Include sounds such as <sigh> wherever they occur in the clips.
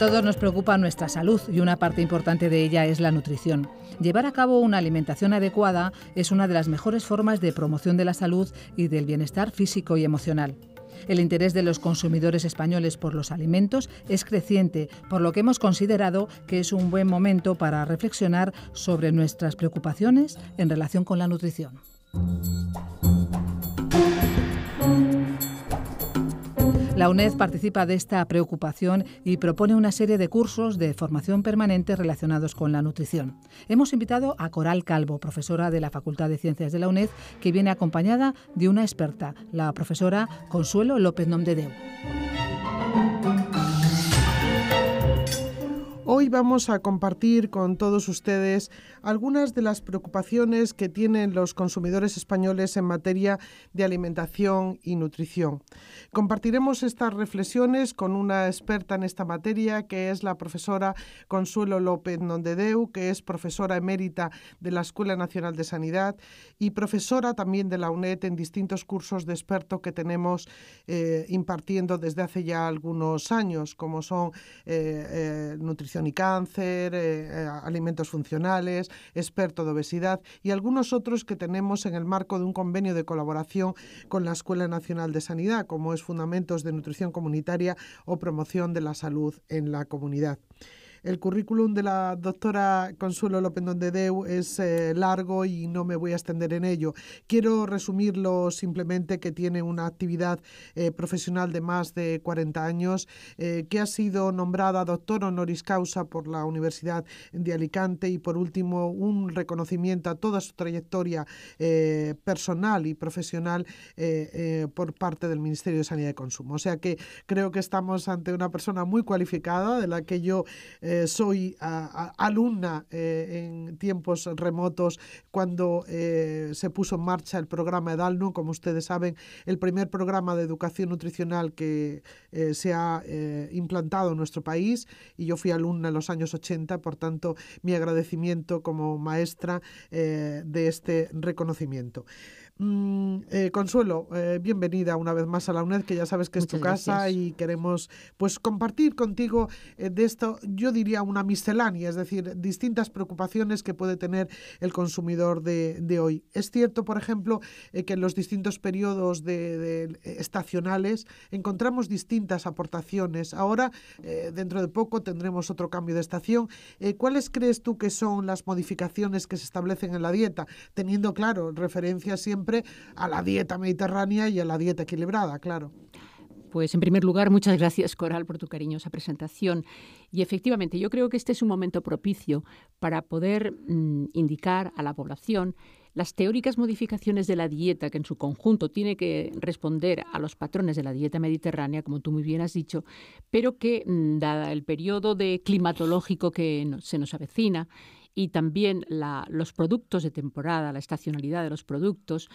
todos nos preocupa nuestra salud y una parte importante de ella es la nutrición. Llevar a cabo una alimentación adecuada es una de las mejores formas de promoción de la salud y del bienestar físico y emocional. El interés de los consumidores españoles por los alimentos es creciente, por lo que hemos considerado que es un buen momento para reflexionar sobre nuestras preocupaciones en relación con la nutrición. La UNED participa de esta preocupación y propone una serie de cursos de formación permanente relacionados con la nutrición. Hemos invitado a Coral Calvo, profesora de la Facultad de Ciencias de la UNED, que viene acompañada de una experta, la profesora Consuelo López Nomdedeu. Hoy vamos a compartir con todos ustedes algunas de las preocupaciones que tienen los consumidores españoles en materia de alimentación y nutrición. Compartiremos estas reflexiones con una experta en esta materia, que es la profesora Consuelo López Nondedeu, que es profesora emérita de la Escuela Nacional de Sanidad y profesora también de la UNED en distintos cursos de experto que tenemos eh, impartiendo desde hace ya algunos años, como son nutrición eh, y eh, nutrición cáncer, eh, eh, Alimentos Funcionales, experto de obesidad y algunos otros que tenemos en el marco de un convenio de colaboración con la Escuela Nacional de Sanidad, como es Fundamentos de Nutrición Comunitaria o Promoción de la Salud en la Comunidad. El currículum de la doctora Consuelo López deu es eh, largo y no me voy a extender en ello. Quiero resumirlo simplemente que tiene una actividad eh, profesional de más de 40 años, eh, que ha sido nombrada doctor honoris causa por la Universidad de Alicante y por último un reconocimiento a toda su trayectoria personal y profesional por parte del Ministerio de Sanidad y Consumo. O sea que creo que estamos ante una persona muy cualificada de la que yo... Eh, soy alumna eh, en tiempos remotos cuando eh, se puso en marcha el programa Edalno, como ustedes saben, el primer programa de educación nutricional que se ha implantado en nuestro país y yo fui alumna en los años 80, por tanto mi agradecimiento como maestra de este reconocimiento. Mm, eh, Consuelo, eh, bienvenida una vez más a la UNED, que ya sabes que es tu casa y queremos pues compartir contigo eh, de esto, yo diría una miscelánea, es decir, distintas preocupaciones que puede tener el consumidor de, hoy. Es cierto, por ejemplo, que en los distintos periodos de, estacionales encontramos distintas aportaciones. Ahora, dentro de poco, tendremos otro cambio de estación. ¿Cuáles crees tú que son las modificaciones que se establecen en la dieta? Teniendo claro referencia siempre a la dieta mediterránea y a la dieta equilibrada, claro. Pues en primer lugar, muchas gracias Coral por tu cariñosa presentación. Y efectivamente, yo creo que este es un momento propicio para poder mm, indicar a la población las teóricas modificaciones de la dieta que en su conjunto tiene que responder a los patrones de la dieta mediterránea, como tú muy bien has dicho, pero que, mm, dado el periodo climatológico que se nos avecina y también los productos de temporada, la estacionalidad de los productos,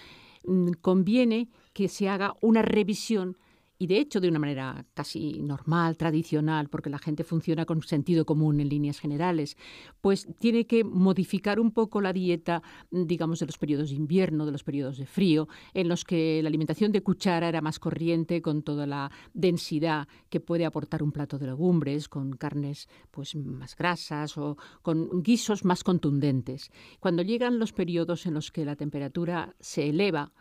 mm, conviene que se haga una revisión y de hecho de una manera casi normal, tradicional, porque la gente funciona con sentido común en líneas generales, pues tiene que modificar un poco la dieta, digamos, de los periodos de invierno, de los periodos de frío, en los que la alimentación de cuchara era más corriente con toda la densidad que puede aportar un plato de legumbres, con carnes pues más grasas o con guisos más contundentes. Cuando llegan los periodos en los que la temperatura se eleva,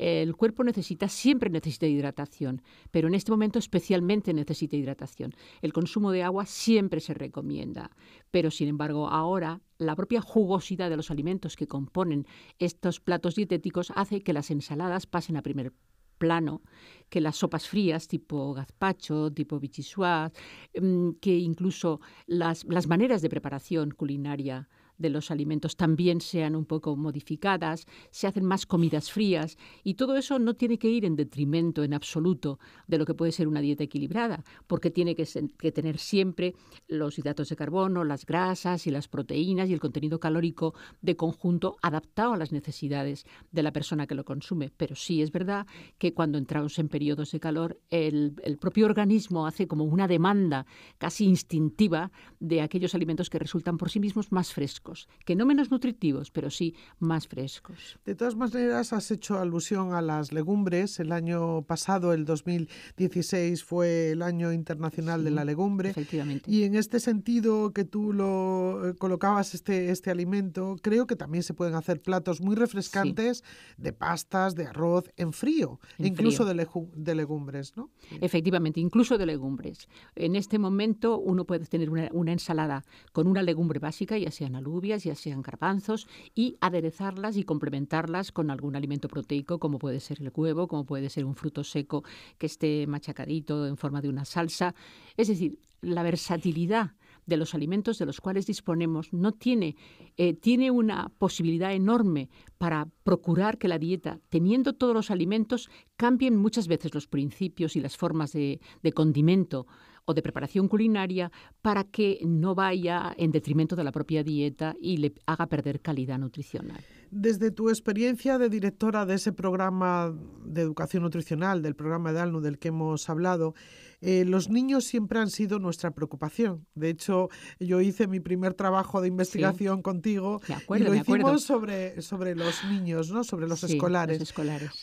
el cuerpo necesita, siempre necesita hidratación, pero en este momento especialmente necesita hidratación. El consumo de agua siempre se recomienda, pero sin embargo ahora la propia jugosidad de los alimentos que componen estos platos dietéticos hace que las ensaladas pasen a primer plano, que las sopas frías tipo gazpacho, tipo vichyssoise, mm, que incluso las maneras de preparación culinaria de los alimentos también sean un poco modificadas, se hacen más comidas frías y todo eso no tiene que ir en detrimento en absoluto de lo que puede ser una dieta equilibrada, porque tiene que, tener siempre los hidratos de carbono, las grasas y las proteínas y el contenido calórico de conjunto adaptado a las necesidades de la persona que lo consume. Pero sí es verdad que cuando entramos en periodos de calor, el propio organismo hace como una demanda casi instintiva de aquellos alimentos que resultan por sí mismos más frescos que no menos nutritivos, pero sí más frescos. De todas maneras, has hecho alusión a las legumbres. El año pasado, el 2016, fue el año internacional de la legumbre. Efectivamente. Y en este sentido que tú lo eh, colocabas este, este alimento, creo que también se pueden hacer platos muy refrescantes de pastas, de arroz, en frío, incluso De, legumbres, Efectivamente, incluso de legumbres. En este momento uno puede tener una, ensalada con una legumbre básica, ya la luz ya sean garbanzos, y aderezarlas y complementarlas con algún alimento proteico, como puede ser el huevo, como puede ser un fruto seco que esté machacadito en forma de una salsa. Es decir, la versatilidad de los alimentos de los cuales disponemos no tiene, eh, tiene una posibilidad enorme para procurar que la dieta, teniendo todos los alimentos, cambien muchas veces los principios y las formas de condimento o de preparación culinaria para que no vaya en detrimento de la propia dieta y le haga perder calidad nutricional. Desde tu experiencia de directora de ese programa de educación nutricional, del programa de ALNU del que hemos hablado, eh, los niños siempre han sido nuestra preocupación. De hecho, yo hice mi primer trabajo de investigación contigo y lo hicimos sobre, sobre los niños, ¿no? sobre los, escolares.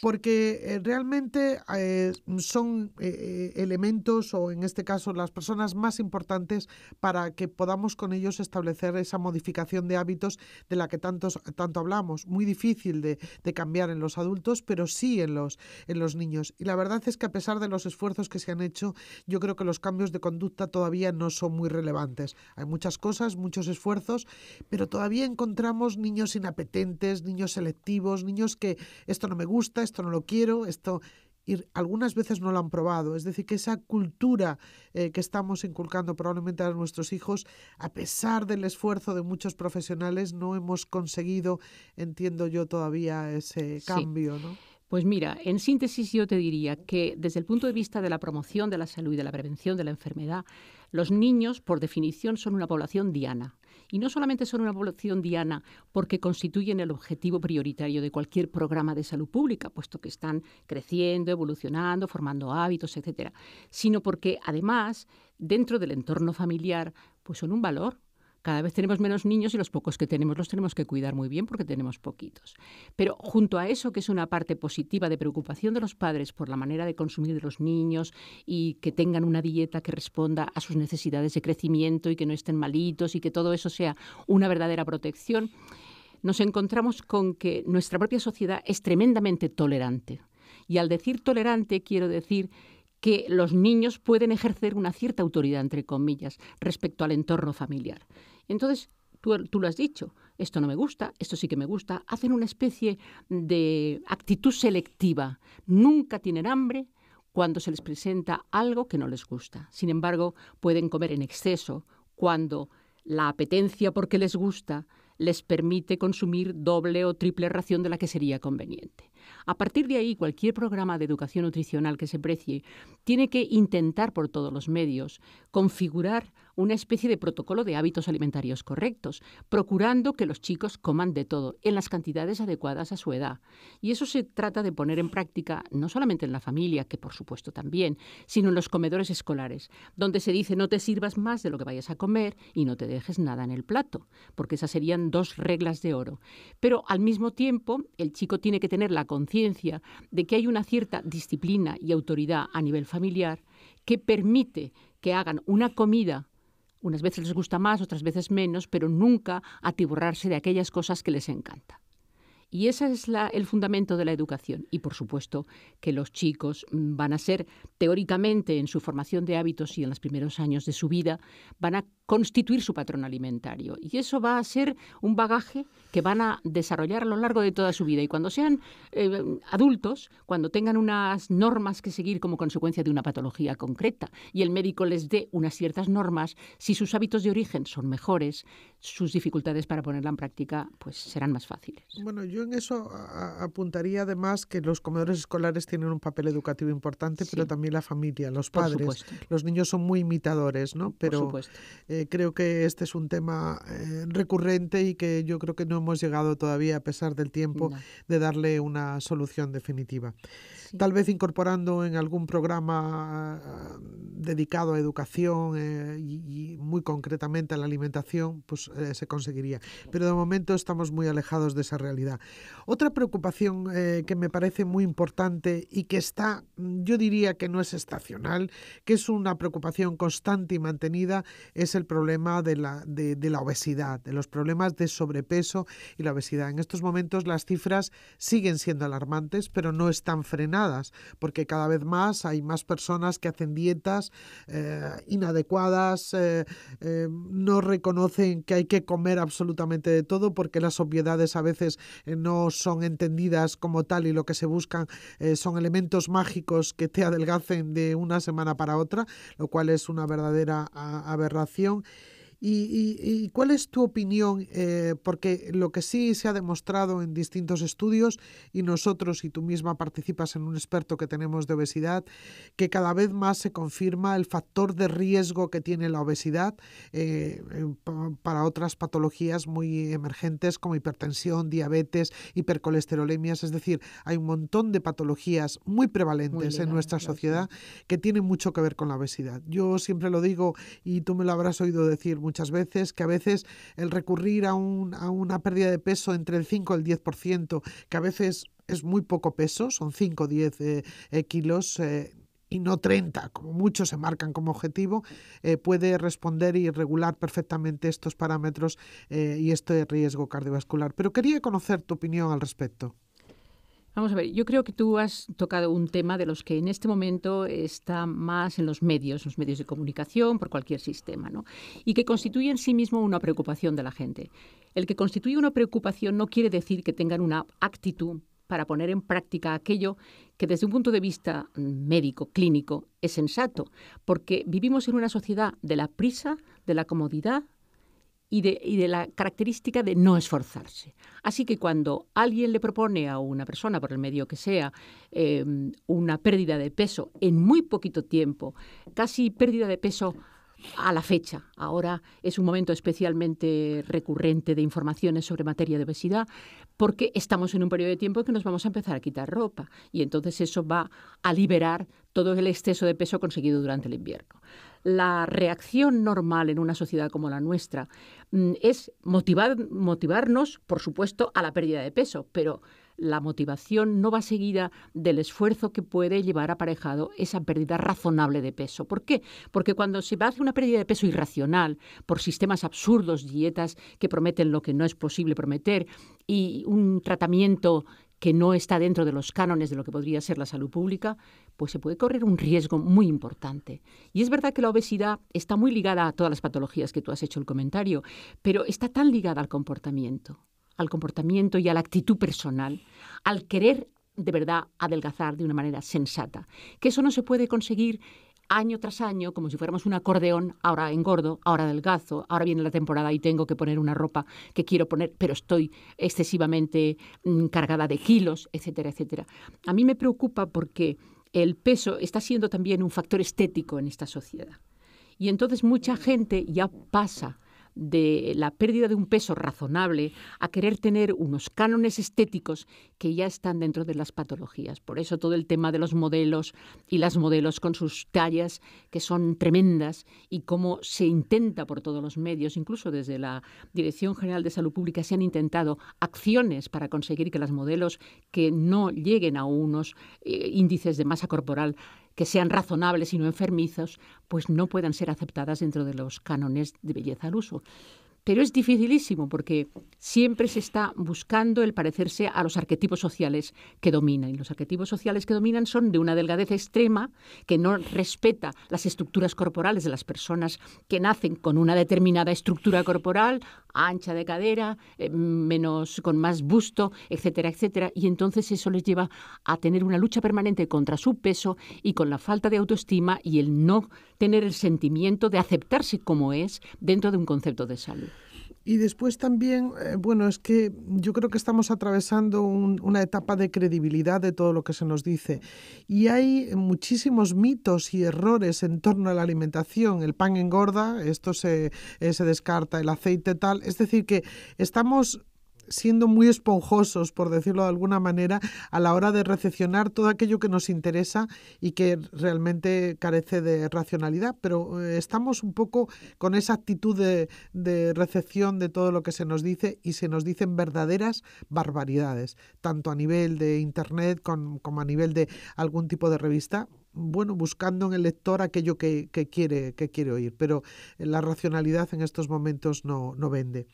Porque eh, realmente eh, son elementos, o en este caso las personas más importantes, para que podamos con ellos establecer esa modificación de hábitos de la que tantos, tanto hablamos muy difícil de, cambiar en los adultos, pero sí en los, en los niños. Y la verdad es que a pesar de los esfuerzos que se han hecho, yo creo que los cambios de conducta todavía no son muy relevantes. Hay muchas cosas, muchos esfuerzos, pero todavía encontramos niños inapetentes, niños selectivos, niños que esto no me gusta, esto no lo quiero, esto y algunas veces no lo han probado. Es decir, que esa cultura eh, que estamos inculcando probablemente a nuestros hijos, a pesar del esfuerzo de muchos profesionales, no hemos conseguido, entiendo yo, todavía ese cambio, Pues mira, en síntesis yo te diría que desde el punto de vista de la promoción de la salud y de la prevención de la enfermedad, los niños, por definición, son una población diana. Y no solamente son una población diana porque constituyen el objetivo prioritario de cualquier programa de salud pública, puesto que están creciendo, evolucionando, formando hábitos, etcétera, sino porque además dentro del entorno familiar pues son un valor cada vez tenemos menos niños y los pocos que tenemos los tenemos que cuidar muy bien porque tenemos poquitos. Pero junto a eso, que es una parte positiva de preocupación de los padres por la manera de consumir de los niños y que tengan una dieta que responda a sus necesidades de crecimiento y que no estén malitos y que todo eso sea una verdadera protección, nos encontramos con que nuestra propia sociedad es tremendamente tolerante. Y al decir tolerante quiero decir que los niños pueden ejercer una cierta autoridad, entre comillas, respecto al entorno familiar. Entonces, tú, tú lo has dicho, esto no me gusta, esto sí que me gusta, hacen una especie de actitud selectiva, nunca tienen hambre cuando se les presenta algo que no les gusta. Sin embargo, pueden comer en exceso cuando la apetencia porque les gusta les permite consumir doble o triple ración de la que sería conveniente. A partir de ahí, cualquier programa de educación nutricional que se precie tiene que intentar por todos los medios configurar una especie de protocolo de hábitos alimentarios correctos, procurando que los chicos coman de todo, en las cantidades adecuadas a su edad. Y eso se trata de poner en práctica no solamente en la familia, que por supuesto también, sino en los comedores escolares, donde se dice no te sirvas más de lo que vayas a comer y no te dejes nada en el plato, porque esas serían dos reglas de oro. Pero al mismo tiempo, el chico tiene que tener la conciencia de que hay una cierta disciplina y autoridad a nivel familiar que permite que hagan una comida unas veces les gusta más, otras veces menos, pero nunca atiborrarse de aquellas cosas que les encanta. Y ese es el fundamento de la educación. Y por supuesto que los chicos mm, van a ser, teóricamente, en su formación de hábitos y en los primeros años de su vida, van a constituir su patrón alimentario. Y eso va a ser un bagaje que van a desarrollar a lo largo de toda su vida. Y cuando sean eh, adultos, cuando tengan unas normas que seguir como consecuencia de una patología concreta y el médico les dé unas ciertas normas, si sus hábitos de origen son mejores, sus dificultades para ponerla en práctica pues serán más fáciles. Bueno, yo en eso apuntaría además que los comedores escolares tienen un papel educativo importante, pero también la familia, los padres. Los niños son muy imitadores, ¿no? Pero Por supuesto. Eh, creo que este es un tema eh, recurrente y que yo creo que no hemos llegado todavía, a pesar del tiempo, de darle una solución definitiva tal vez incorporando en algún programa ah, dedicado a educación eh, y, muy concretamente a la alimentación, pues eh, se conseguiría. Pero de momento estamos muy alejados de esa realidad. Otra preocupación eh, que me parece muy importante y que está, yo diría que no es estacional, que es una preocupación constante y mantenida, es el problema de la, de la obesidad, de los problemas de sobrepeso y la obesidad. En estos momentos las cifras siguen siendo alarmantes, pero no están frenadas porque cada vez más hay más personas que hacen dietas eh, inadecuadas, eh, eh, no reconocen que hay que comer absolutamente de todo porque las obviedades a veces no son entendidas como tal y lo que se buscan son elementos mágicos que te adelgacen de una semana para otra, lo cual es una verdadera ah, aberración. ¿Y, y, y cuál es tu opinión? Eh, porque lo que sí se ha demostrado en distintos estudios, y nosotros y tú misma participas en un experto que tenemos de obesidad, que cada vez más se confirma el factor de riesgo que tiene la obesidad eh, para otras patologías muy emergentes como hipertensión, diabetes, hipercolesterolemias, es decir, hay un montón de patologías muy prevalentes en nuestra sociedad que tienen mucho que ver con la obesidad. Yo siempre lo digo y tú me lo habrás oído decir muchas veces, que a veces el recurrir a, un, a una pérdida de peso entre el 5 y el 10%, que a veces es muy poco peso, son 5 o 10 eh, eh, kilos. Eh, y no 30, como muchos se marcan como objetivo, puede responder y regular perfectamente estos parámetros y este riesgo cardiovascular. Pero quería conocer tu opinión al respecto. Vamos a ver, yo creo que tú has tocado un tema de los que en este momento está más en los medios, los medios de comunicación, por cualquier sistema, ¿no? Y que constituye en sí mismo una preocupación de la gente. El que constituye una preocupación no quiere decir que tengan una actitud para poner en práctica aquello que desde un punto de vista médico, clínico, es sensato, porque vivimos en una sociedad de la prisa, de la comodidad, y de, y de, la característica de no esforzarse. Así que cuando alguien le propone a una persona, por el medio que sea, em, una pérdida de peso en muy poquito tiempo, casi pérdida de peso a la fecha. Ahora es un momento especialmente recurrente de informaciones sobre materia de obesidad porque estamos en un periodo de tiempo en que nos vamos a empezar a quitar ropa y entonces eso va a liberar todo el exceso de peso conseguido durante el invierno. La reacción normal en una sociedad como la nuestra mm, es motivar, motivarnos, por supuesto, a la pérdida de peso, pero la motivación no va seguida del esfuerzo que puede llevar aparejado esa pérdida razonable de peso. ¿Por qué? Porque cuando se hace una pérdida de peso irracional por sistemas absurdos, dietas que prometen lo que no es posible prometer y un tratamiento que no está dentro de los cánones de lo que podría ser la salud pública, pues se puede correr un riesgo muy importante. Y es verdad que la obesidad está muy ligada a todas las patologías que tú has hecho el comentario, pero está tan ligada al comportamiento al comportamiento y a la actitud personal, al querer de verdad adelgazar de una manera sensata. Que eso no se puede conseguir año tras año, como si fuéramos un acordeón, ahora engordo, ahora adelgazo, ahora viene la temporada y tengo que poner una ropa que quiero poner, pero estoy excesivamente mm, cargada de kilos, etcétera, etcétera. A mí me preocupa porque el peso está siendo también un factor estético en esta sociedad. Y entonces mucha gente ya pasa de la pérdida de un peso razonable a querer tener unos cánones estéticos que ya están dentro de las patologías. Por eso todo el tema de los modelos y las modelos con sus tallas que son tremendas y cómo se intenta por todos los medios, incluso desde la Dirección General de Salud Pública se han intentado acciones para conseguir que las modelos que no lleguen a unos eh, índices de masa corporal que sean razonables y no enfermizos, pues no puedan ser aceptadas dentro de los cánones de belleza al uso. Pero es dificilísimo porque siempre se está buscando el parecerse a los arquetipos sociales que dominan. Y los arquetipos sociales que dominan son de una delgadez extrema que no respeta las estructuras corporales de las personas que nacen con una determinada estructura corporal, ancha de cadera, eh, menos con más busto, etcétera, etcétera, y entonces eso les lleva a tener una lucha permanente contra su peso y con la falta de autoestima y el no tener el sentimiento de aceptarse como es dentro de un concepto de salud. Y después también, eh, bueno, es que yo creo que estamos atravesando una etapa de credibilidad de todo lo que se nos dice. Y hay muchísimos mitos y errores en torno a la alimentación. El pan engorda, esto se, eh, se descarta, el aceite tal. Es decir, que estamos siendo muy esponjosos, por decirlo de alguna manera, a la hora de recepcionar todo aquello que nos interesa y que realmente carece de racionalidad. Pero eh, estamos un poco con esa actitud de, recepción de todo lo que se nos dice y se nos dicen verdaderas barbaridades, tanto a nivel de Internet como a nivel de algún tipo de revista bueno, buscando en el lector aquello que, quiere, que quiere oír, pero eh, la racionalidad en estos momentos no, vende.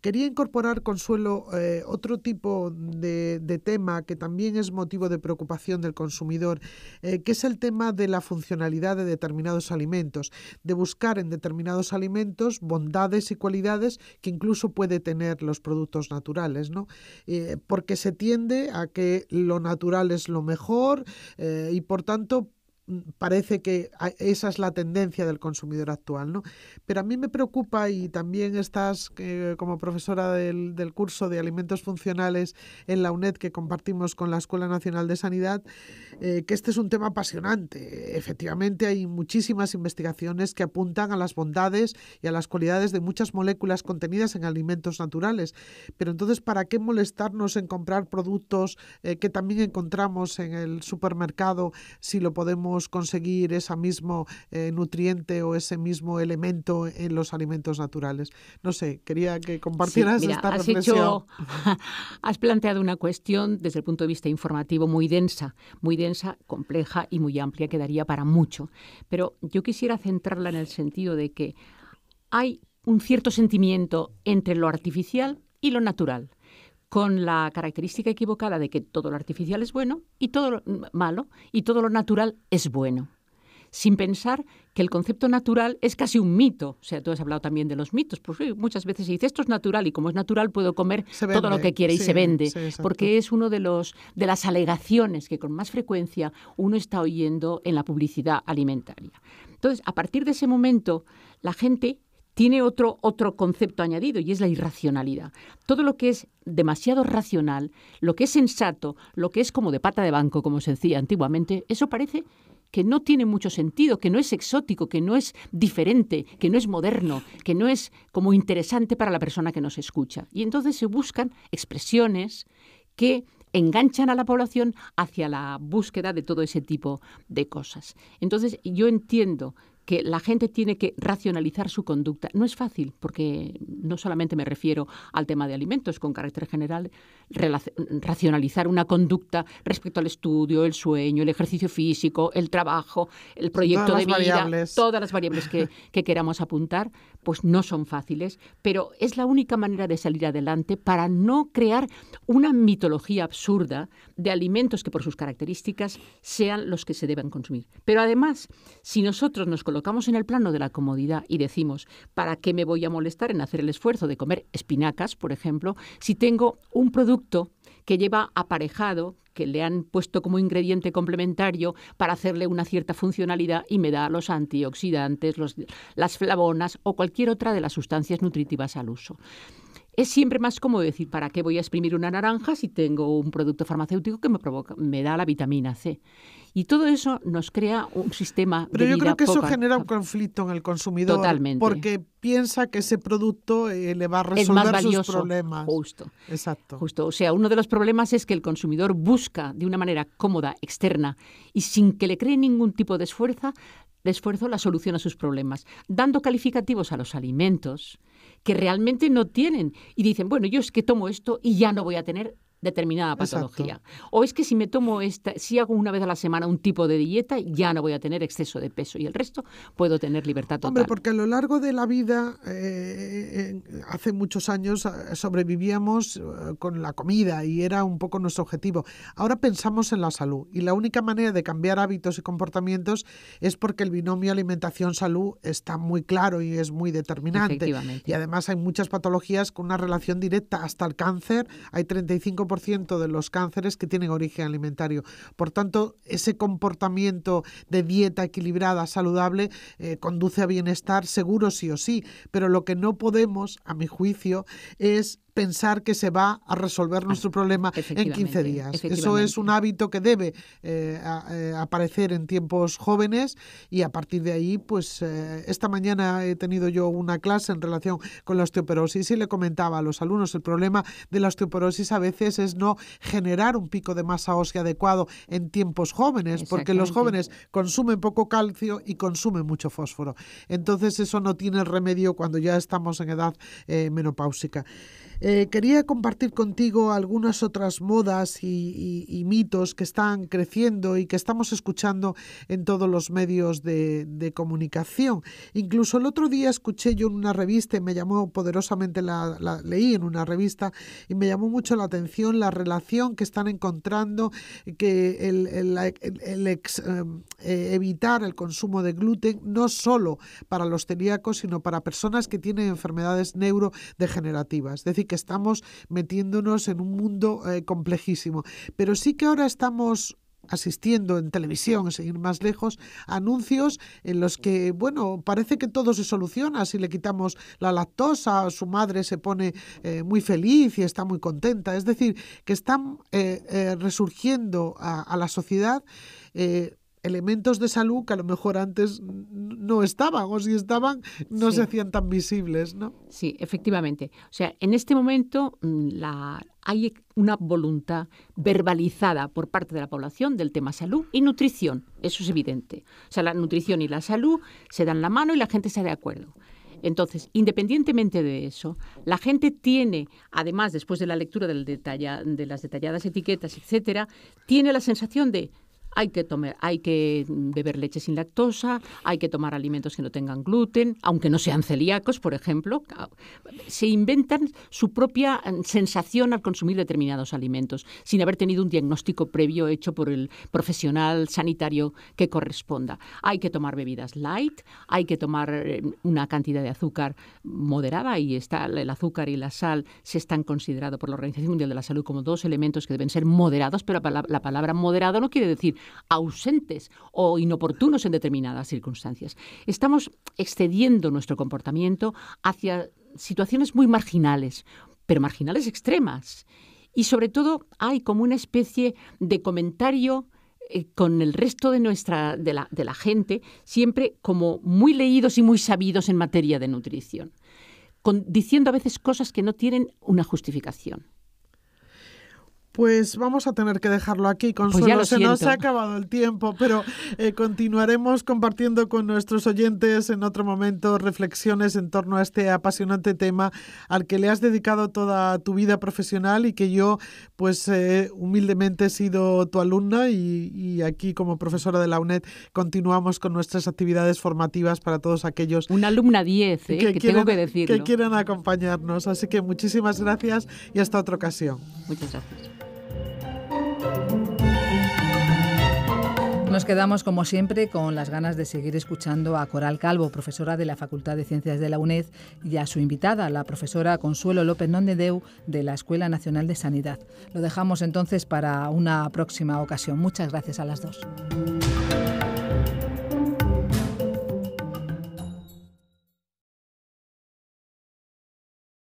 Quería incorporar, Consuelo, eh, otro tipo de, tema que también es motivo de preocupación del consumidor, eh, que es el tema de la funcionalidad de determinados alimentos, de buscar en determinados alimentos bondades y cualidades que incluso puede tener los productos naturales, porque se tiende a que lo natural es lo mejor y por tanto parece que esa es la tendencia del consumidor actual, ¿no? Pero a mí me preocupa y también estás eh, como profesora del, curso de alimentos funcionales en la UNED que compartimos con la Escuela Nacional de Sanidad, eh, que este es un tema apasionante. Efectivamente hay muchísimas investigaciones que apuntan a las bondades y a las cualidades de muchas moléculas contenidas en alimentos naturales. Pero entonces, ¿para qué molestarnos en comprar productos eh, que también encontramos en el supermercado si lo podemos conseguir ese mismo eh, nutriente o ese mismo elemento en los alimentos naturales. No sé, quería que compartieras esta has <laughs> has planteado una cuestión desde el punto de vista informativo muy densa, muy densa, compleja y muy amplia, que daría para mucho. Pero yo quisiera centrarla en el sentido de que hay un cierto sentimiento entre lo artificial y lo natural con la característica equivocada de que todo lo artificial es bueno y todo lo malo y todo lo natural es bueno sin pensar que el concepto natural es casi un mito. O sea, tú has hablado también de los mitos. Pues muchas veces se dice, esto es natural y como es natural puedo comer todo lo que quiera y se vende. porque es uno de, los, de las alegaciones que con más frecuencia uno está oyendo en la publicidad alimentaria. Entonces, a partir de ese momento, la gente tiene otro, otro concepto añadido y es la irracionalidad. Todo lo que es demasiado racional, lo que es sensato, lo que es como de pata de banco, como se decía antiguamente, eso parece que no tiene mucho sentido, que no es exótico, que no es diferente, que no es moderno, que no es como interesante para la persona que nos escucha. Y entonces se buscan expresiones que enganchan a la población hacia la búsqueda de todo ese tipo de cosas. Entonces yo entiendo que la gente tiene que racionalizar su conducta. No es fácil, porque no solamente me refiero al tema de alimentos con carácter general, racionalizar una conducta respecto al estudio, el sueño, el ejercicio físico, el trabajo, el proyecto de vida, todas las variables <laughs> que, queramos apuntar, pues no son fáciles, pero es la única manera de salir adelante para no crear una mitología absurda de alimentos que por sus características sean los que se deben consumir. Pero además, si nosotros nos colocamos colocamos en el plano de la comodidad y decimos, ¿para qué me voy a molestar en hacer el esfuerzo de comer espinacas, por ejemplo, si tengo un producto que lleva aparejado, que le han puesto como ingrediente complementario para hacerle una cierta funcionalidad y me da los antioxidantes, las flavonas o cualquier otra de las sustancias nutritivas al uso es siempre más cómodo decir, ¿para qué voy a exprimir una naranja si tengo un producto farmacéutico que me, provoca, me da la vitamina C? Y todo eso nos crea un sistema Pero yo creo que eso genera un conflicto en el consumidor. Totalmente. Porque piensa que ese producto eh, le va a resolver más valioso, sus Justo. Exacto. Justo. O sea, uno de los problemas es que el consumidor busca de una manera cómoda, externa y sin que le cree ningún tipo de esfuerzo, de esfuerzo la solución a sus problemas, dando calificativos a los alimentos que realmente no tienen y dicen, bueno, yo es que tomo esto y ya no voy a tener determinada patología. O es que si me tomo esta, si hago una vez a la semana un tipo de dieta, ya no voy a tener exceso de peso y el resto puedo tener libertad total. Hombre, porque a lo largo de la vida, eh, eh, eh, hace muchos años sobrevivíamos con la comida y era un poco nuestro objetivo. Ahora pensamos en la salud y la única manera de cambiar hábitos y comportamientos es porque el binomio alimentación-salud está muy claro y es muy determinante. Y además hay muchas patologías con una relación directa hasta el cáncer. Hay 35 de los cánceres que tienen origen alimentario. Por tanto, ese comportamiento de dieta equilibrada, saludable, eh, conduce a bienestar seguro sí o sí. Pero lo que no podemos, a mi juicio, es pensar que se va a resolver ah, nuestro problema en 15 días. Eso es un hábito que debe eh, eh, aparecer en tiempos jóvenes y a partir de ahí, pues eh, esta mañana he tenido yo una clase en relación con la osteoporosis y le comentaba a los alumnos el problema de la osteoporosis a veces es no generar un pico de masa ósea adecuado en tiempos jóvenes, porque los jóvenes consumen poco calcio y consumen mucho fósforo. Entonces eso no tiene remedio cuando ya estamos en edad eh, menopáusica. Eh, quería compartir contigo algunas otras modas y, mitos que están creciendo y que estamos escuchando en todos los medios de, comunicación. Incluso el otro día escuché yo en una revista y me llamó poderosamente, la, leí en una revista y me llamó mucho la atención la relación que están encontrando que el, eh, eh, evitar el consumo de gluten no solo para los celíacos, sino para personas que tienen enfermedades neurodegenerativas. Es decir, que estamos metiéndonos en un mundo eh, complejísimo. Pero sí que ahora estamos asistiendo en televisión, a seguir más lejos, anuncios en los que, bueno, parece que todo se soluciona si le quitamos la lactosa, su madre se pone eh, muy feliz y está muy contenta. Es decir, que están eh, resurgiendo a, a, la sociedad elementos de salud que a lo mejor antes no estaban o si estaban no se hacían tan visibles, ¿no? Sí, efectivamente. O sea, en este momento mm, la, hay una voluntad verbalizada por parte de la población del tema salud y nutrición, eso es evidente. O sea, la nutrición y la salud se dan la mano y la gente está de acuerdo. Entonces, independientemente de eso, la gente tiene, además, después de la lectura del de las detalladas etiquetas, etcétera, tiene la sensación de hay que, tomar, hay que beber leche sin lactosa, hay que tomar alimentos que no tengan gluten, aunque no sean celíacos, por ejemplo. Se inventan su propia eh, sensación al consumir determinados alimentos, sin haber tenido un diagnóstico previo hecho por el profesional sanitario que corresponda. Hay que tomar bebidas light, hay que tomar eh, una cantidad de azúcar moderada y está el azúcar y la sal se están considerados por la Organización Mundial de la Salud como dos elementos que deben ser moderados, pero la palabra moderado no quiere decir ausentes o inoportunos en determinadas circunstancias. Estamos excediendo nuestro comportamiento hacia situaciones muy marginales, pero marginales extremas. Y sobre todo hay como una especie de comentario eh, con el resto de nuestra de la, gente siempre como muy leídos y muy sabidos en materia de nutrición diciendo a veces cosas que no tienen una justificación pues vamos a tener que dejarlo aquí, pues Consuelo. se nos ha acabado el tiempo, pero eh, continuaremos compartiendo con nuestros oyentes en otro momento reflexiones en torno a este apasionante tema al que le has dedicado toda tu vida profesional y que yo, pues eh, humildemente he sido tu alumna y, aquí como profesora de la UNED continuamos con nuestras actividades formativas para todos aquellos. Una alumna 10, eh, que, tengo que Que quieran acompañarnos. Así que muchísimas gracias y hasta otra ocasión. Muchas gracias. Nos quedamos, como siempre, con las ganas de seguir escuchando a Coral Calvo, profesora de la Facultad de Ciencias de la UNED, y a su invitada, la profesora Consuelo López Nondedeu, de la Escuela Nacional de Sanidad. Lo dejamos entonces para una próxima ocasión. Muchas gracias a las dos.